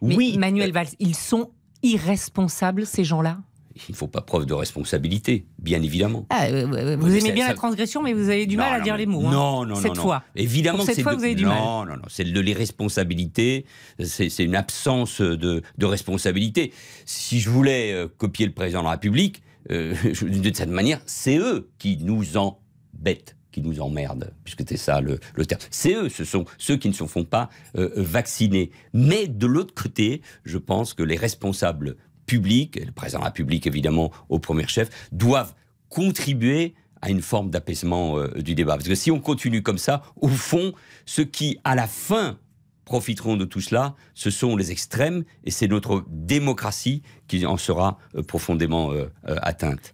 Oui. Manuel Valls, ils sont irresponsables, ces gens-là il ne faut pas preuve de responsabilité, bien évidemment. Ah, vous, aimez bien la transgression, mais vous avez du mal à dire les mots. Non, hein. non, non. Cette fois. Évidemment cette fois, vous avez du mal. Non, non, non. C'est de l'irresponsabilité, c'est une absence de, responsabilité. Si je voulais euh, copier le président de la République, euh, de cette manière, c'est eux qui nous embêtent qui nous emmerdent, puisque c'est ça le, terme. C'est eux, ce sont ceux qui ne se font pas euh, vacciner. Mais de l'autre côté, je pense que les responsables publics, le président de la République évidemment au premier chef, doivent contribuer à une forme d'apaisement euh, du débat. Parce que si on continue comme ça, au fond, ceux qui, à la fin, profiteront de tout cela, ce sont les extrêmes, et c'est notre démocratie qui en sera euh, profondément atteinte.